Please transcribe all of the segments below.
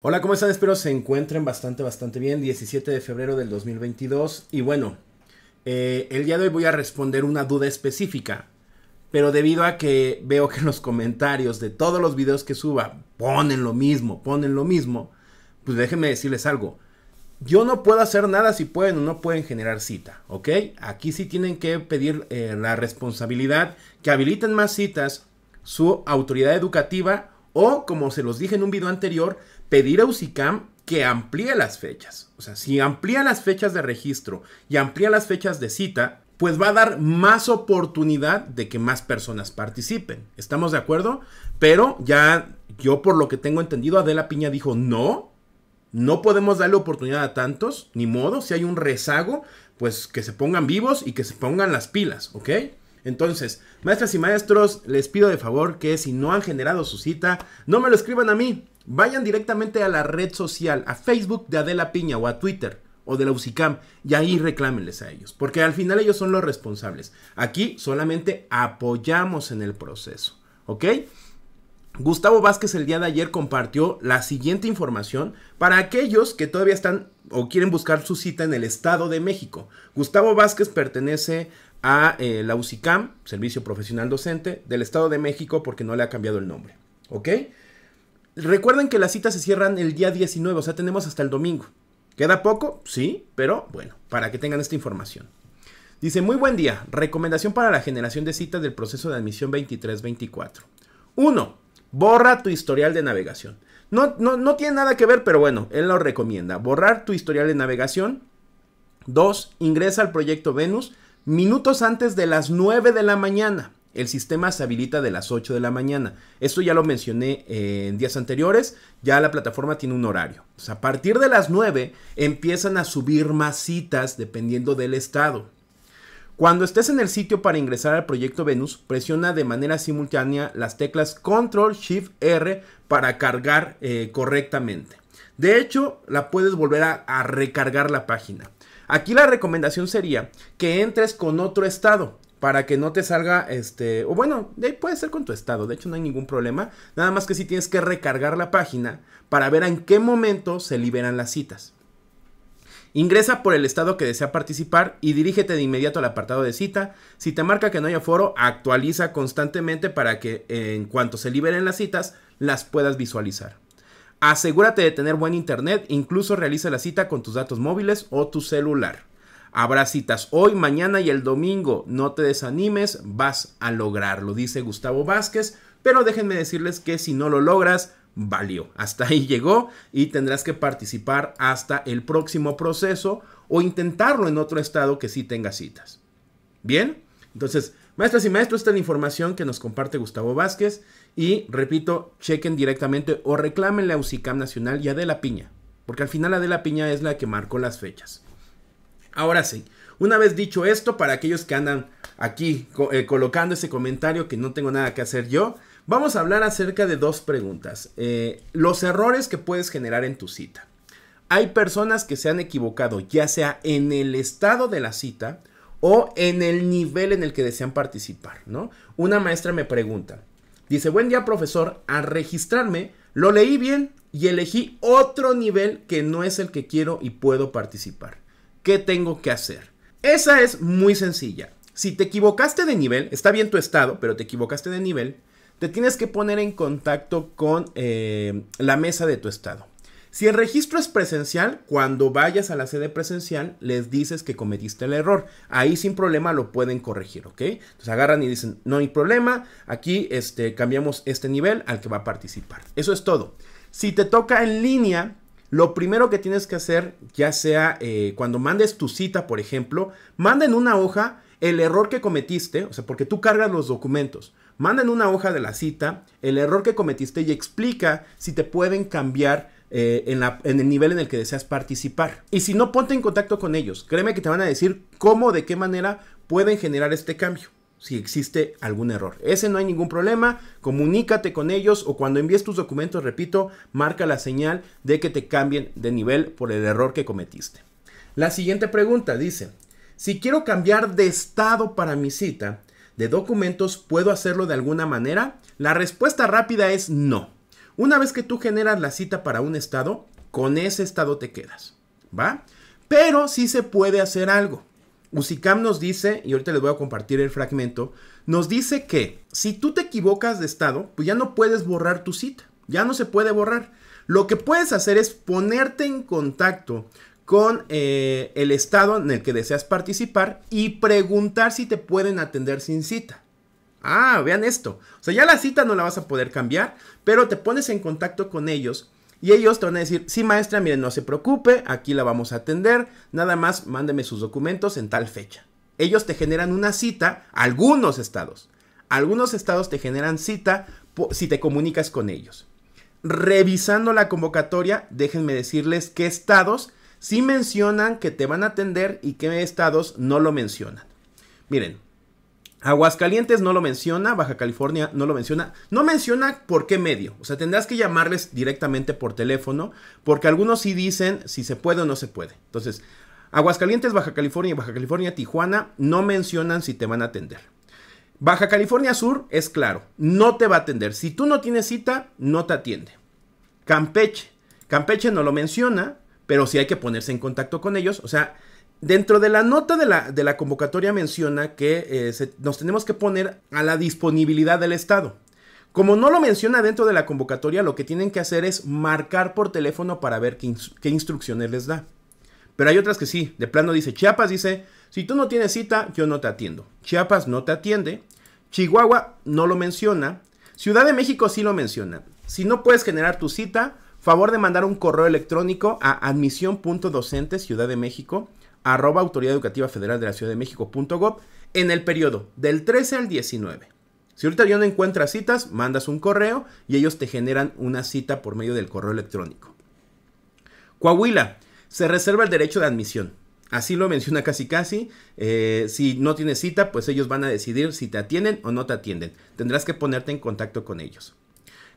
Hola, ¿cómo están? Espero se encuentren bastante, bastante bien. 17 de febrero del 2022. Y bueno, eh, el día de hoy voy a responder una duda específica. Pero debido a que veo que en los comentarios de todos los videos que suba ponen lo mismo, ponen lo mismo, pues déjenme decirles algo. Yo no puedo hacer nada si pueden o no pueden generar cita, ¿ok? Aquí sí tienen que pedir eh, la responsabilidad que habiliten más citas su autoridad educativa o, como se los dije en un video anterior, pedir a Usicam que amplíe las fechas. O sea, si amplía las fechas de registro y amplía las fechas de cita, pues va a dar más oportunidad de que más personas participen. ¿Estamos de acuerdo? Pero ya yo por lo que tengo entendido, Adela Piña dijo, no, no podemos darle oportunidad a tantos, ni modo, si hay un rezago, pues que se pongan vivos y que se pongan las pilas, ¿ok? Entonces, maestras y maestros, les pido de favor que si no han generado su cita, no me lo escriban a mí. Vayan directamente a la red social, a Facebook de Adela Piña o a Twitter o de la UCICAM y ahí reclámenles a ellos, porque al final ellos son los responsables. Aquí solamente apoyamos en el proceso, ¿ok? Gustavo Vázquez el día de ayer compartió la siguiente información para aquellos que todavía están o quieren buscar su cita en el Estado de México. Gustavo Vázquez pertenece a eh, la UCICAM, Servicio Profesional Docente, del Estado de México, porque no le ha cambiado el nombre. ¿Ok? Recuerden que las citas se cierran el día 19, o sea, tenemos hasta el domingo. ¿Queda poco? Sí, pero bueno, para que tengan esta información. Dice, muy buen día, recomendación para la generación de citas del proceso de admisión 23-24. 1. Borra tu historial de navegación. No, no, no tiene nada que ver, pero bueno, él lo recomienda. Borrar tu historial de navegación. 2. Ingresa al proyecto Venus minutos antes de las 9 de la mañana. El sistema se habilita de las 8 de la mañana. Esto ya lo mencioné eh, en días anteriores. Ya la plataforma tiene un horario. a partir de las 9 empiezan a subir más citas dependiendo del estado. Cuando estés en el sitio para ingresar al proyecto Venus, presiona de manera simultánea las teclas Control Shift R para cargar eh, correctamente. De hecho, la puedes volver a recargar la página. Aquí la recomendación sería que entres con otro estado para que no te salga este, o bueno, puede ser con tu estado, de hecho no hay ningún problema, nada más que si sí tienes que recargar la página para ver en qué momento se liberan las citas. Ingresa por el estado que desea participar y dirígete de inmediato al apartado de cita. Si te marca que no hay aforo, actualiza constantemente para que en cuanto se liberen las citas las puedas visualizar. Asegúrate de tener buen internet, incluso realiza la cita con tus datos móviles o tu celular. Habrá citas hoy, mañana y el domingo. No te desanimes, vas a lograrlo, dice Gustavo Vázquez. Pero déjenme decirles que si no lo logras, valió. Hasta ahí llegó y tendrás que participar hasta el próximo proceso o intentarlo en otro estado que sí tenga citas. Bien, entonces Maestras y maestros, esta es la información que nos comparte Gustavo Vázquez y, repito, chequen directamente o reclamen a UCICAM Nacional y a la Piña, porque al final la Piña es la que marcó las fechas. Ahora sí, una vez dicho esto, para aquellos que andan aquí eh, colocando ese comentario que no tengo nada que hacer yo, vamos a hablar acerca de dos preguntas. Eh, los errores que puedes generar en tu cita. Hay personas que se han equivocado, ya sea en el estado de la cita, o en el nivel en el que desean participar, ¿no? Una maestra me pregunta, dice, buen día profesor, al registrarme lo leí bien y elegí otro nivel que no es el que quiero y puedo participar. ¿Qué tengo que hacer? Esa es muy sencilla. Si te equivocaste de nivel, está bien tu estado, pero te equivocaste de nivel, te tienes que poner en contacto con eh, la mesa de tu estado. Si el registro es presencial, cuando vayas a la sede presencial, les dices que cometiste el error. Ahí sin problema lo pueden corregir, ¿ok? Entonces agarran y dicen, no hay problema, aquí este, cambiamos este nivel al que va a participar. Eso es todo. Si te toca en línea, lo primero que tienes que hacer, ya sea eh, cuando mandes tu cita, por ejemplo, manda en una hoja el error que cometiste, o sea, porque tú cargas los documentos. Manda en una hoja de la cita, el error que cometiste y explica si te pueden cambiar eh, en, en, el nivel en el que deseas participar. Y si no, ponte en contacto con ellos. Créeme que te van a decir cómo, de qué manera pueden generar este cambio. Si existe algún error. Ese no hay ningún problema. Comunícate con ellos o cuando envíes tus documentos, repito, marca la señal de que te cambien de nivel por el error que cometiste. La siguiente pregunta dice, si quiero cambiar de estado para mi cita de documentos, ¿puedo hacerlo de alguna manera? La respuesta rápida es no. Una vez que tú generas la cita para un estado, con ese estado te quedas, ¿va? Pero sí se puede hacer algo. Usicam nos dice, y ahorita les voy a compartir el fragmento, nos dice que si tú te equivocas de estado, pues ya no puedes borrar tu cita, ya no se puede borrar. Lo que puedes hacer es ponerte en contacto con eh, el estado en el que deseas participar y preguntar si te pueden atender sin cita. Ah, vean esto. O sea, ya la cita no la vas a poder cambiar, pero te pones en contacto con ellos y ellos te van a decir, sí maestra, miren, no se preocupe, aquí la vamos a atender, nada más mándeme sus documentos en tal fecha. Ellos te generan una cita, algunos estados. Algunos estados te generan cita si te comunicas con ellos. Revisando la convocatoria, déjenme decirles qué estados sí mencionan que te van a atender y qué estados no lo mencionan. Miren, Aguascalientes no lo menciona, Baja California no lo menciona, no menciona por qué medio, o sea, tendrás que llamarles directamente por teléfono, porque algunos sí dicen si se puede o no se puede. Entonces, Aguascalientes, Baja California y Baja California, Tijuana no mencionan si te van a atender. Baja California Sur es claro, no te va a atender. Si tú no tienes cita, no te atiende. Campeche, Campeche no lo menciona, pero sí hay que ponerse en contacto con ellos. O sea, Dentro de la nota de la, convocatoria menciona que eh, nos tenemos que poner a la disponibilidad del Estado. Como no lo menciona dentro de la convocatoria, lo que tienen que hacer es marcar por teléfono para ver qué, instrucciones les da. Pero hay otras que sí, de plano dice Chiapas, dice, si tú no tienes cita, yo no te atiendo. Chiapas no te atiende, Chihuahua no lo menciona, Ciudad de México sí lo menciona. Si no puedes generar tu cita, favor de mandar un correo electrónico a admisión.docente Ciudad de México arroba Autoridad Educativa Federal de la Ciudad de México.gov en el periodo del 13 al 19. Si ahorita ya no encuentras citas, mandas un correo y ellos te generan una cita por medio del correo electrónico. Coahuila, se reserva el derecho de admisión. Así lo menciona casi casi. Eh, si no tienes cita, pues ellos van a decidir si te atienden o no te atienden. Tendrás que ponerte en contacto con ellos.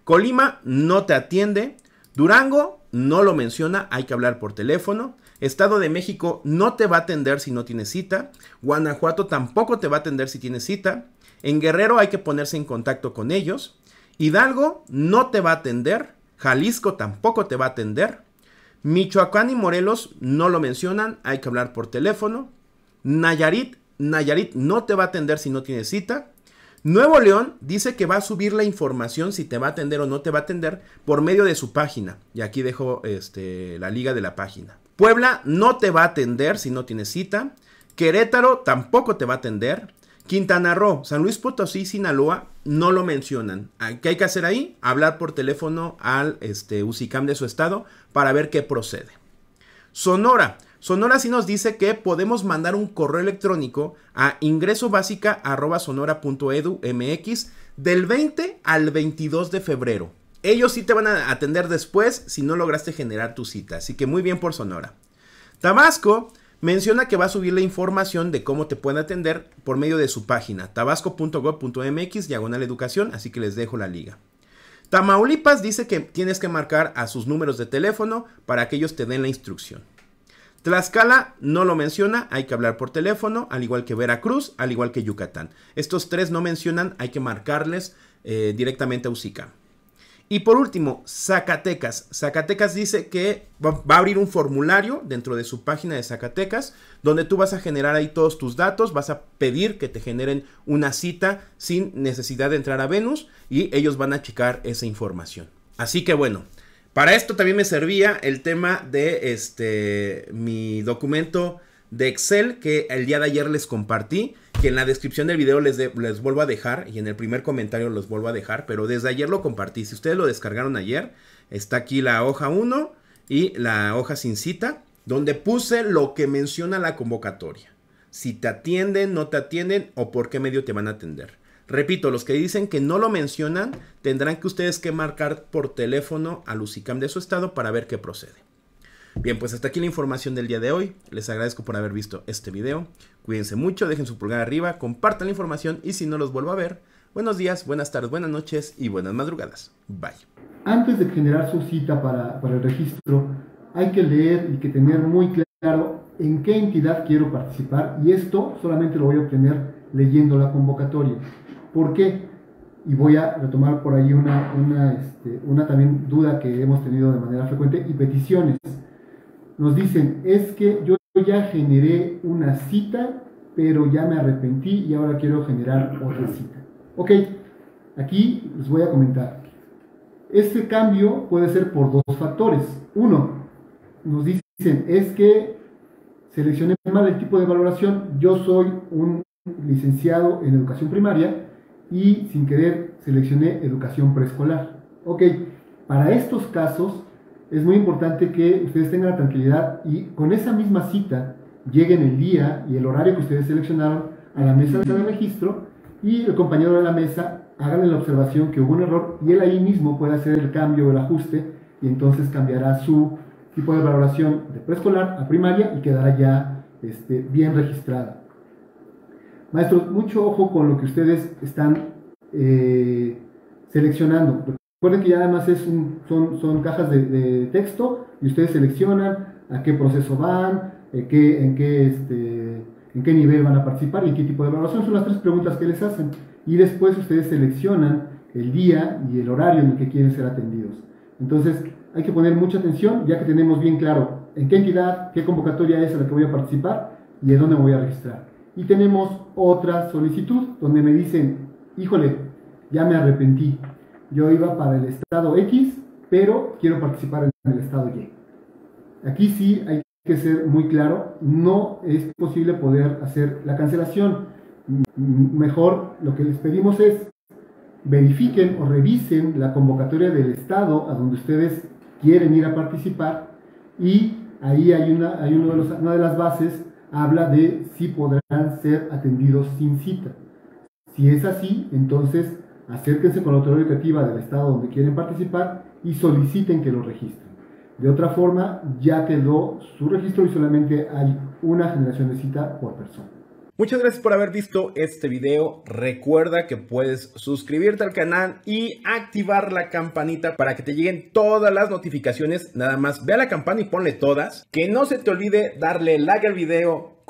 Colima no te atiende. Durango no lo menciona, hay que hablar por teléfono. Estado de México no te va a atender si no tienes cita. Guanajuato tampoco te va a atender si tienes cita. En Guerrero hay que ponerse en contacto con ellos. Hidalgo no te va a atender. Jalisco tampoco te va a atender. Michoacán y Morelos no lo mencionan, hay que hablar por teléfono. Nayarit, Nayarit no te va a atender si no tienes cita. Nuevo León dice que va a subir la información si te va a atender o no te va a atender por medio de su página. Y aquí dejo este, la liga de la página. Puebla no te va a atender si no tienes cita. Querétaro tampoco te va a atender. Quintana Roo, San Luis Potosí, Sinaloa, no lo mencionan. Ah, ¿Qué hay que hacer ahí? Hablar por teléfono al este, UCICAM de su estado para ver qué procede. Sonora. Sonora sí nos dice que podemos mandar un correo electrónico a ingresobásica.sonora.edu.mx del 20 al 22 de febrero. Ellos sí te van a atender después si no lograste generar tu cita. Así que muy bien por Sonora. Tabasco menciona que va a subir la información de cómo te pueden atender por medio de su página, tabasco.gov.mx, diagonal educación, así que les dejo la liga. Tamaulipas dice que tienes que marcar a sus números de teléfono para que ellos te den la instrucción. Tlaxcala no lo menciona, hay que hablar por teléfono, al igual que Veracruz, al igual que Yucatán. Estos tres no mencionan, hay que marcarles eh, directamente a USICA. Y por último, Zacatecas. Zacatecas dice que va a abrir un formulario dentro de su página de Zacatecas, donde tú vas a generar ahí todos tus datos, vas a pedir que te generen una cita sin necesidad de entrar a Venus y ellos van a checar esa información. Así que bueno, para esto también me servía el tema de este mi documento de Excel que el día de ayer les compartí que en la descripción del video les, les vuelvo a dejar y en el primer comentario los vuelvo a dejar, pero desde ayer lo compartí. Si ustedes lo descargaron ayer, está aquí la hoja 1 y la hoja sin cita, donde puse lo que menciona la convocatoria. Si te atienden, no te atienden o por qué medio te van a atender. Repito, los que dicen que no lo mencionan, tendrán que ustedes que marcar por teléfono al UCICAM de su estado para ver qué procede. Bien, pues hasta aquí la información del día de hoy. Les agradezco por haber visto este video. Cuídense mucho, dejen su pulgar arriba, compartan la información y si no los vuelvo a ver, buenos días, buenas tardes, buenas noches y buenas madrugadas. Bye. Antes de generar su cita para, el registro, hay que leer y que tener muy claro en qué entidad quiero participar y esto solamente lo voy a obtener leyendo la convocatoria. ¿Por qué? y voy a retomar por ahí una, una este, también duda que hemos tenido de manera frecuente y peticiones nos dicen, es que yo ya generé una cita, pero ya me arrepentí y ahora quiero generar otra cita. Ok, aquí les voy a comentar. Este cambio puede ser por dos factores. Uno, nos dicen, es que seleccioné mal el tipo de valoración, yo soy un licenciado en educación primaria y sin querer seleccioné educación preescolar. Ok, para estos casos es muy importante que ustedes tengan la tranquilidad y con esa misma cita lleguen el día y el horario que ustedes seleccionaron a la mesa de registro y el compañero de la mesa hagan la observación que hubo un error y él ahí mismo puede hacer el cambio o el ajuste y entonces cambiará su tipo de valoración de preescolar a primaria y quedará ya este, bien registrada. Maestros, mucho ojo con lo que ustedes están eh, seleccionando. Recuerden que ya además es un, son, son cajas de, texto y ustedes seleccionan a qué proceso van, en eh, qué, en qué, este, en qué nivel van a participar y qué tipo de evaluación. Son las tres preguntas que les hacen. Y después ustedes seleccionan el día y el horario en el que quieren ser atendidos. Entonces, hay que poner mucha atención ya que tenemos bien claro en qué entidad, qué convocatoria es a la que voy a participar y en dónde me voy a registrar. Y tenemos otra solicitud donde me dicen, híjole, ya me arrepentí, yo iba para el estado X, pero quiero participar en el estado Y. Aquí sí hay que ser muy claro, no es posible poder hacer la cancelación. Mejor lo que les pedimos es verifiquen o revisen la convocatoria del estado a donde ustedes quieren ir a participar y ahí hay una, hay de una de las bases habla de si podrán ser atendidos sin cita. Si es así, entonces acérquense con la autoridad educativa del estado donde quieren participar y soliciten que lo registren. De otra forma, ya te quedó su registro y solamente hay una generación de cita por persona. Muchas gracias por haber visto este video. Recuerda que puedes suscribirte al canal y activar la campanita para que te lleguen todas las notificaciones. Nada más ve a la campana y ponle todas. Que no se te olvide darle like al video,